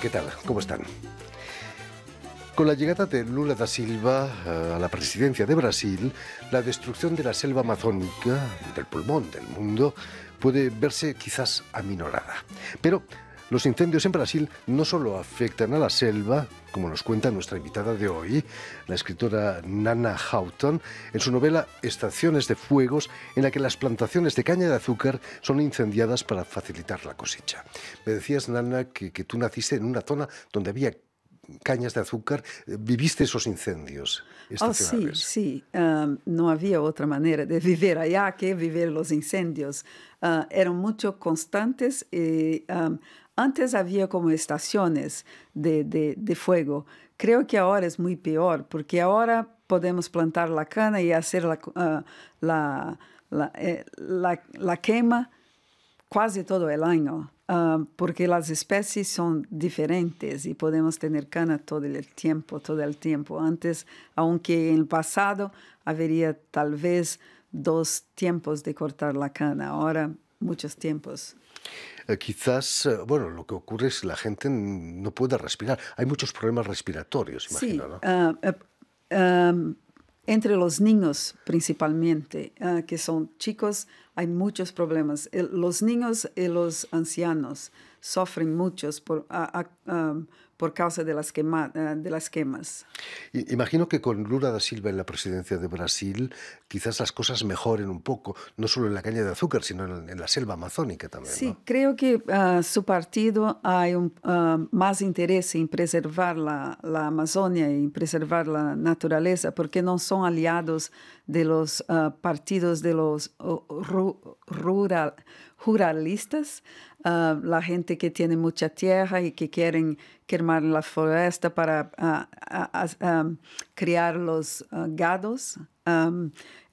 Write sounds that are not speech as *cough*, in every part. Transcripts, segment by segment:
¿qué tal? ¿Cómo están? Con la llegada de Lula da Silva eh, a la presidencia de Brasil, la destrucción de la selva amazónica, del pulmón del mundo, puede verse quizás aminorada. Pero los incendios en Brasil no solo afectan a la selva, como nos cuenta nuestra invitada de hoy, la escritora Nana Houghton, en su novela Estaciones de Fuegos, en la que las plantaciones de caña de azúcar son incendiadas para facilitar la cosecha. Me decías, Nana, que, tú naciste en una zona donde había cañas de azúcar, viviste esos incendios. Oh, sí, sí. no había otra manera de *laughs* vivir allá que vivir los incendios. Ah, eran mucho constantes y antes había como estaciones de, fuego. Creo que ahora es muy peor, porque ahora podemos plantar la cana y hacer la, ah, eh, quema casi todo el año, ah, porque las especies son diferentes y podemos tener cana todo el tiempo, todo el tiempo. Antes, aunque en el pasado habría tal vez dos tiempos de cortar la cana, ahora muchos tiempos. Eh, quizás, eh, bueno, lo que ocurre es la gente no puede respirar. Hay muchos problemas respiratorios, imagino, eh, em, entre los niños principalmente, que son chicos hay muchos problemas. los niños y los ancianos sufren muchos por, um, por causa de las, eh, de las quemas. Imagino que con Lula da Silva en la presidencia de Brasil quizás las cosas mejoren un poco, no solo en la caña de azúcar, sino en, la selva amazónica también. Sí, creo que ah, su partido hay un, ah, más interés en preservar la, la, Amazonia y en preservar la naturaleza, porque no son aliados de los ah, partidos de los rurales rural, ruralistas, ah, la gente que tiene mucha tierra y que quieren quemar la foresta para ah, ah, criar los gados.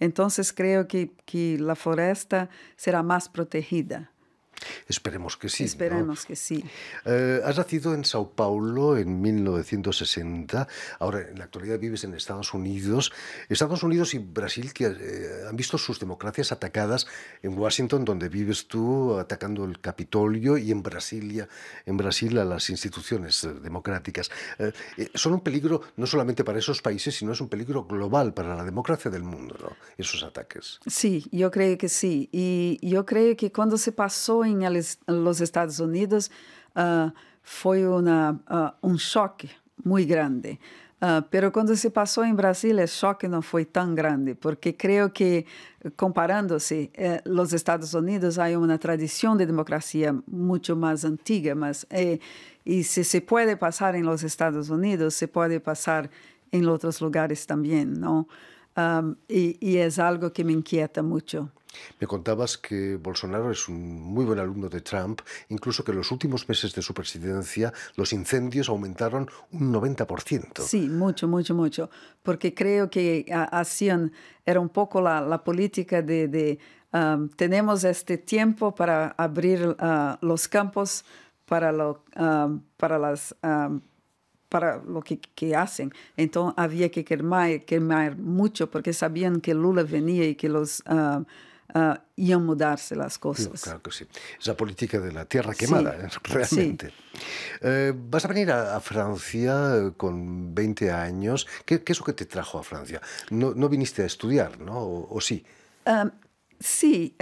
entonces creo que, que la foresta será más protegida. Esperemos que sí. Esperemos que sí. Eh, has nacido en Sao Paulo en 1960. Ahora, en la actualidad vives en Estados Unidos. Estados Unidos y Brasil que eh, han visto sus democracias atacadas en Washington, donde vives tú, atacando el Capitolio, y en Brasilia, en Brasil a las instituciones eh, democráticas. son un peligro no solamente para esos países, sino es un peligro global para la democracia del mundo, Esos ataques. Sí, yo creo que sí. Y yo creo que cuando se pasó en en los Estados Unidos ah, fue ah, un choque muy grande. Ah, pero cuando se pasó en Brasil, el choque no fue tan grande, porque creo que, comparándose eh, los eh, Estados Unidos hay una tradición de democracia mucho más antigua eh, y si se puede pasar en los Estados Unidos, se puede pasar en otros lugares también y es algo que me inquieta mucho. Me contabas que Bolsonaro es un muy buen alumno de Trump, incluso que en los últimos meses de su presidencia los incendios aumentaron un 90%. Sí, mucho, mucho, mucho, porque creo que hacían, ah, era un poco la, política de, um, tenemos este tiempo para abrir ah, los campos para, lo, um, para las... Um, para lo que, hacen. Entonces había que quemar, quemar mucho porque sabían que Lula venía y que los... Ah, Ah, y a mudarse las cosas. claro que sí. Es la política de la tierra quemada, ¿eh? *laughs* realmente. Eh, vas a venir a, Francia eh, con 20 años. ¿Qué, ¿Qué, es lo que te trajo a Francia? No, no viniste a estudiar, ¿no? ¿O, sí? sí.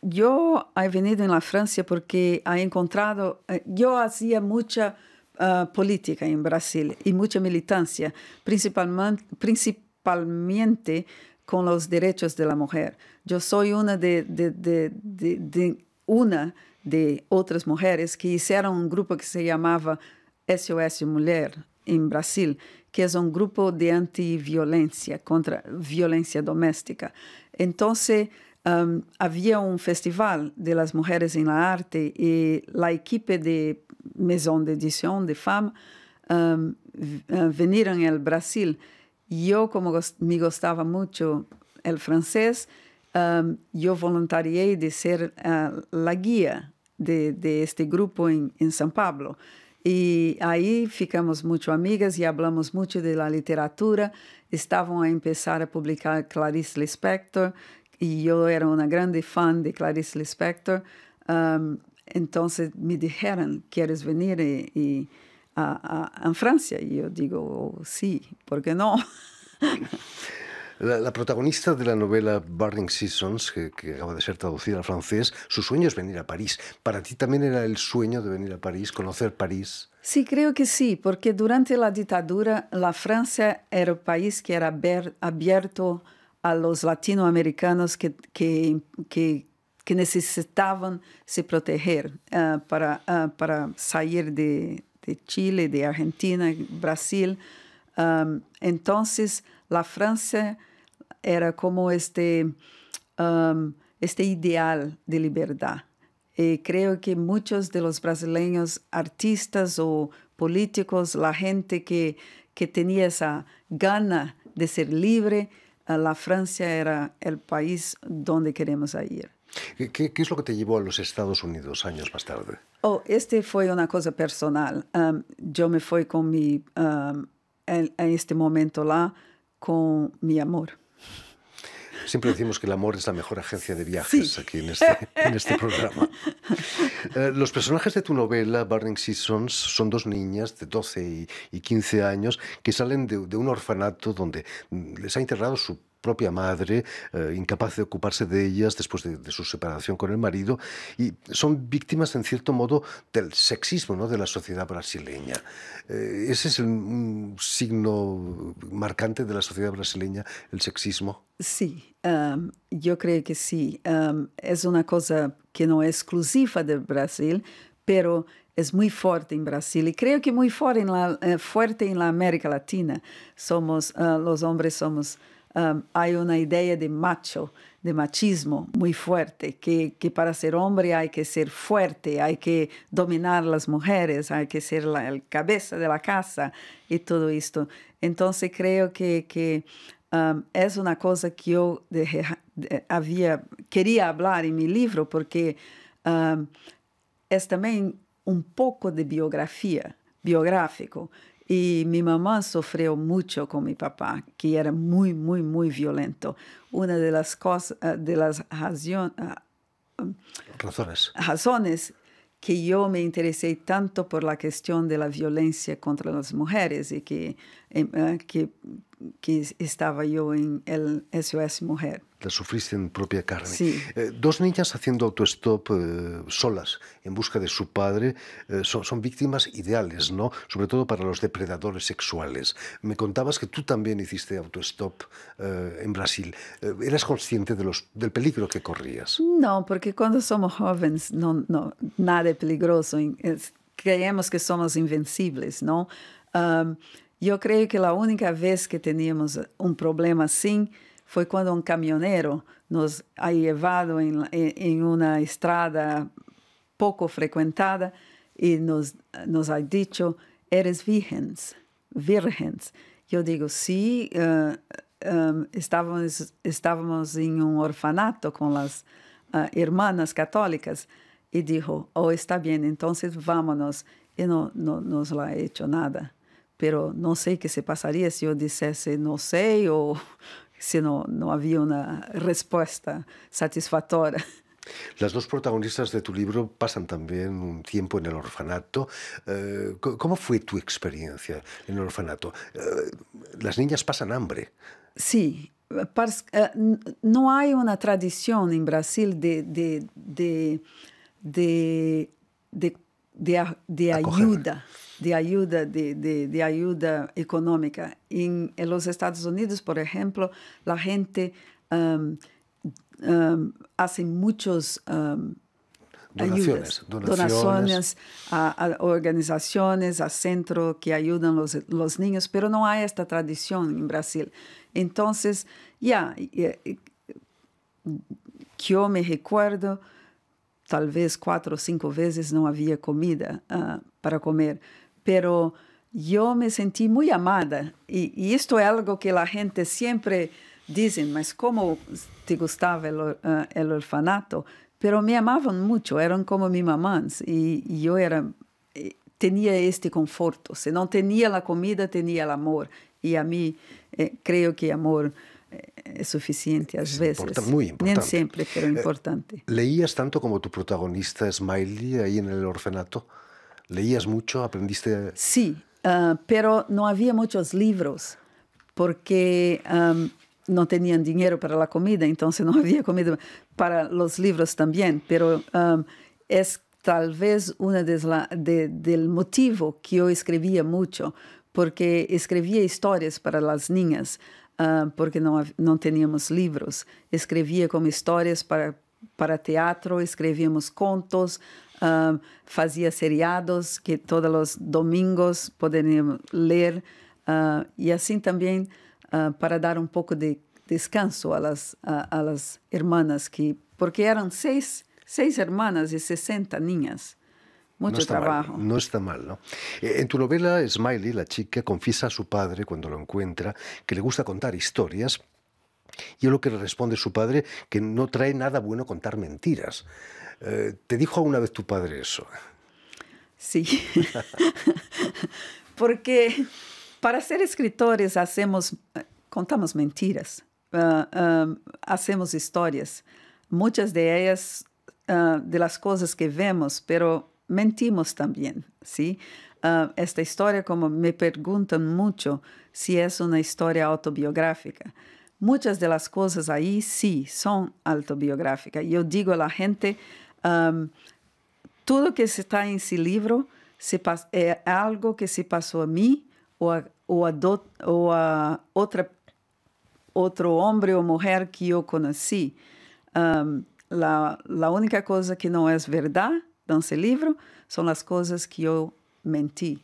yo he venido en la Francia porque he encontrado... Yo hacía mucha... Ah, política en Brasil y mucha militancia, principalmente, principalmente con los derechos de la mujer. Yo soy una de, una de otras mujeres que hicieron un grupo que se llamaba SOS Mujer en Brasil, que es un grupo de antiviolencia, contra violencia doméstica. Entonces, um, había un festival de las mujeres en la arte y la equipe de Maison de Edición de Fama vinieron al Brasil yo, como me gustaba mucho el francés, um, yo voluntarié de ser uh, la guía de, este grupo en, San Pablo. Y ahí ficamos mucho amigas y hablamos mucho de la literatura. Estaban a empezar a publicar Clarice Lispector y yo era una grande fan de Clarice Lispector. Um, entonces me dijeron, ¿quieres venir? y a, Francia. Y yo digo, oh, sí, ¿por qué no? *laughs* La, protagonista de la novela Burning Seasons, que, acaba de ser traducida al francés, su sueño es venir a París. ¿Para ti también era el sueño de venir a París, conocer París? Sí, creo que sí, porque durante la dictadura la Francia era un país que era abierto a los latinoamericanos que, necesitaban se proteger eh, para, eh, para salir de, de Chile, de Argentina, Brasil. Um, entonces, la Francia era como este, um, este ideal de libertad. Eh, creo que muchos de los brasileños, artistas o políticos, la gente que, que tenía esa gana de ser libre, eh, la Francia era el país donde queremos ir. ¿Qué, es lo que te llevó a los Estados Unidos años más tarde? Oh, este fue una cosa personal. yo me fui con mi, en, este momento con mi amor. Siempre decimos que el amor es la mejor agencia de viajes aquí en este, este programa. Eh, los personajes de tu novela, Burning Seasons, son dos niñas de 12 y, 15 años que salen de, de, un orfanato donde les ha enterrado su propia madre, eh, incapaz de ocuparse de ellas después de, su separación con el marido, y son víctimas, en cierto modo, del sexismo ¿no? de la sociedad brasileña. Eh, ese es un signo marcante de la sociedad brasileña, el sexismo. Sí, em, yo creo que sí. Em, es una cosa que no es exclusiva de Brasil, pero es muy fuerte en Brasil y creo que muy fuerte en la, eh, fuerte en la América Latina. Somos, los hombres somos... Um, hay una idea de macho, de machismo muy fuerte, que, que, para ser hombre hay que ser fuerte, hay que dominar las mujeres, hay que ser la cabeza de la casa y todo esto. Entonces creo que, um, es una cosa que yo había, quería hablar en mi libro porque um, es también un poco de biografía, biográfico. Y mi mamá sufrió mucho con mi papá, que era muy, muy, muy violento. Una de las cosas, eh, de las ah, um, razones. razones que yo me interesé tanto por la cuestión de la violencia contra las mujeres y que, em, eh, que que estaba yo en el SOS Mujer. La sufriste en propia carne. Sí. Eh, dos niñas haciendo autostop eh, solas en busca de su padre eh, son, víctimas ideales, ¿no? Sobre todo para los depredadores sexuales. Me contabas que tú también hiciste autostop en Brasil. ¿Eras consciente de los, del peligro que corrías? No, porque cuando somos jóvenes no, no nada es peligroso. creemos que somos invencibles, ¿no? E eu creio que a única vez que tínhamos um problema assim foi quando um caminhoneiro nos ha levado em, em, em uma estrada pouco frequentada e nos, nos ha dicho, eres virgens, virgens. Eu digo, sim, sí, uh, eh, um, eh, estávamos, estávamos em um orfanato com as uh, eh, irmãs católicas e dijo, oh, está bem, então vámonos. E não, não nos lá hecho nada. pero no sé qué se pasaría si yo dijese no sé o *laughs* si no, no había una respuesta satisfactoria. Las dos protagonistas de tu libro pasan también un tiempo en el orfanato. Eh, ¿Cómo fue tu experiencia en el orfanato? Eh, las niñas pasan hambre. Sí, eh, no hay una tradición en Brasil de, de, de, de, ayuda. de ajuda, de, de, de ajuda económica. Em en, los Estados Unidos, por exemplo, a gente um, um, hace muchos... Um, Donaciones, ayudas, donaciones, donaciones a, a, organizaciones, a centros que ayudan los, los niños, pero no hay esta tradición en Brasil. Entonces, ya, yeah, yo me recuerdo, talvez quatro ou cinco vezes não havia comida uh, para comer. pero yo me sentí muy amada y, esto es algo que la gente siempre dicen, mas ¿cómo te gustaba el, ah, el orfanato? Pero me amaban mucho, eran como mis mamás y, yo era, eh, tenía este conforto. Si no tenía la comida, tenía el amor. Y a mí eh, creo que amor eh, es suficiente a veces. muy importante. No siempre, pero importante. ¿Leías tanto como tu protagonista Smiley ahí en el orfanato? ¿Leías mucho? ¿Aprendiste? Sí, ah, pero no había muchos libros porque no tenían dinero para la comida, entonces no *laughs* había comida para los libros también, pero es tal vez uno de del motivo que yo escribía mucho, porque escribía historias para las niñas, ah, porque no, no teníamos libros, escribía como historias para, para teatro, escribíamos contos, Uh, fazia seriados que todos os domingos poderiam ler uh, e assim também uh, para dar um pouco de descanso às às irmãs que porque eram seis seis irmãs e 60 niñas mucho no trabajo. Mal, no está mal, ¿no? Eh, en tu novela, Smiley, la chica, confiesa a su padre, cuando lo encuentra, que le gusta contar historias Y es lo que le responde su padre, que no trae nada bueno contar mentiras. Eh, ¿Te dijo alguna vez tu padre eso? Sí, *laughs* porque para ser escritores hacemos, eh, contamos mentiras, eh, hacemos historias, muchas de ellas de las cosas que vemos, pero mentimos también, ¿sí? esta historia, como me preguntan mucho si es una historia autobiográfica. muitas das coisas aí sim são autobiográficas autobiográficas. Eu digo a gente, um, que está em ese livro se eh, algo que se passou a mim ou a, outro a, do, mulher a que eu conheci. Um, única coisa que não é verdade nesse livro são as coisas que eu menti.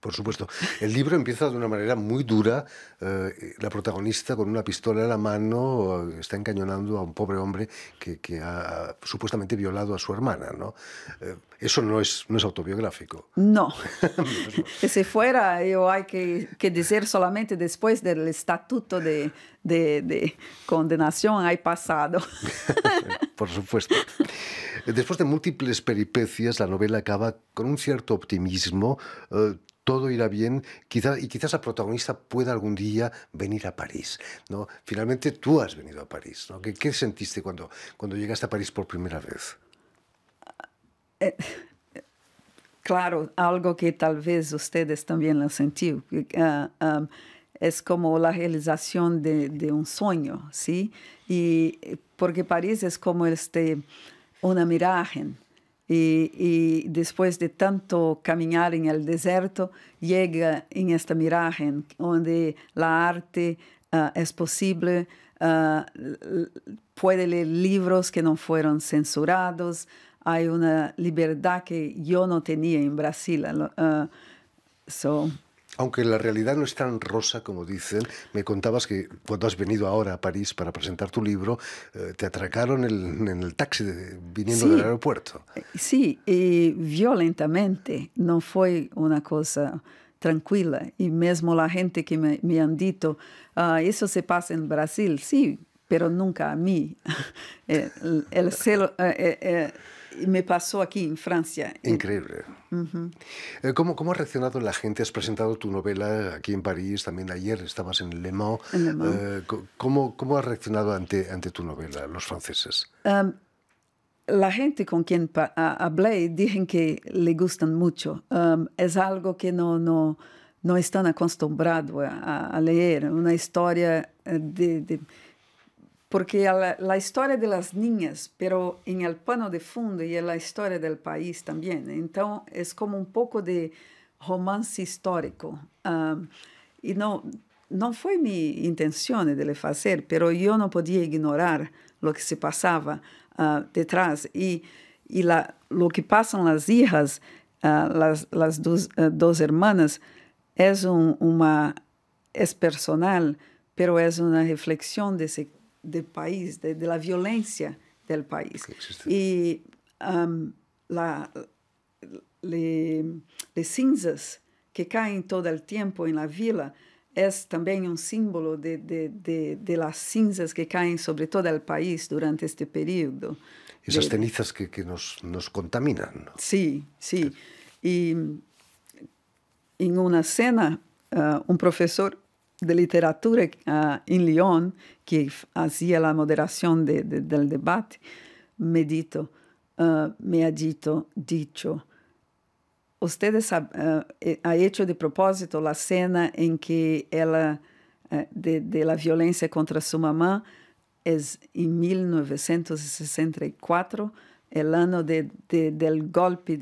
Por supuesto. El libro empieza de una manera muy dura. Eh, la protagonista con una pistola en la mano eh, está encañonando a un pobre hombre que, ha supuestamente violado a su hermana. ¿no? Eh, eso no es, no es autobiográfico. No. *laughs* *laughs* que si fuera, yo hay que, que, decir solamente después del estatuto de, condenación hay pasado. *laughs* Por supuesto. Después de múltiples peripecias, la novela acaba con un cierto optimismo todo irá bien, y quizás la protagonista pueda algún día venir a París. ¿no? Finalmente tú has venido a París. ¿no? ¿Qué, sentiste cuando, cuando llegaste a París por primera vez? Eh, *laughs* claro, algo que tal vez ustedes también lo sentido. Ah, es como la realización de, un sueño, ¿sí? Y eh, porque París es como este, una miraje y, después de tanto caminar en el desierto, llega en esta miraje donde la arte ah, es posible, ah, puede leer libros que no fueron censurados, hay una libertad que yo no tenía en Brasil. Ah, so. Aunque la realidad no es tan rosa como dicen, me contabas que cuando has venido ahora a París para presentar tu libro, eh, te atracaron en el taxi viniendo del aeropuerto. Eh, sí, y violentamente, no fue una cosa tranquila. Y mismo la gente que me, me han dicho, ah, eso se pasa en Brasil, sí, pero nunca a mí. *laughs* Eh, el, el celo, me pasó aquí en Francia. Increíble. Eh, ¿Cómo, ¿Cómo, ha reaccionado la gente? Has presentado tu novela aquí en París, también ayer estabas en Le Mans. En eh, ¿Cómo, ¿Cómo ha reaccionado ante, ante tu novela los franceses? Em, la gente con quien hablé dicen que le gustan mucho. Em, es algo que no, no, no están acostumbrados a, leer. Una historia eh, de porque la, la, historia de las niñas, pero en el pano de fondo y en la historia del país también. ¿eh? Entonces es como un poco de romance histórico. y no, no fue mi intención de hacer, pero yo no podía ignorar lo que se pasaba ah, detrás y, la, lo que pasan las hijas, ah, las, eh, dos, hermanas, es, una, es personal, pero es una reflexión de ese del país, de, de la violencia del país. Y um, las cinzas que caen todo el tiempo en la vila es también un símbolo de, de, de, de, las cinzas que caen sobre todo el país durante este periodo. Esas cenizas que, que nos, nos, contaminan. Sí, sí. Y en una cena, uh, un profesor de literatura ah, en Lyon, que hacía la moderación de, del debate, me, ah, me ha dicho, ustedes ah, eh, ha, hecho de propósito la escena en que ella, de, de, la violencia contra su mamá, es en 1964, el año del golpe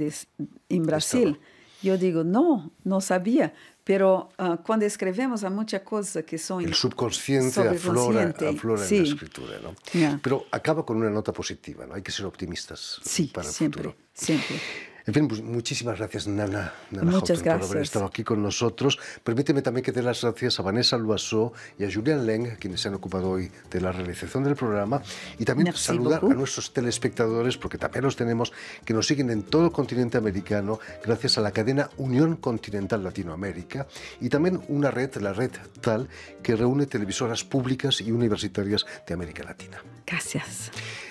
en Brasil. Yo digo, no, no sabía, pero ah, cuando escribimos hay muchas cosas que son... El subconsciente aflora, en la escritura, ¿no? Pero acaba con una nota positiva, ¿no? Hay que ser optimistas para el siempre, siempre. En fin, pues, muchísimas gracias, Nana, gracias. por haber estado aquí con nosotros. Permíteme también que dé las gracias a Vanessa Luasó y a Julian Leng, quienes se han ocupado hoy de la realización del programa. Y también saludar a nuestros telespectadores, porque también los tenemos, que nos siguen en todo el continente americano, gracias a la cadena Unión Continental Latinoamérica. Y también una red, la red TAL, que reúne televisoras públicas y universitarias de América Latina. Gracias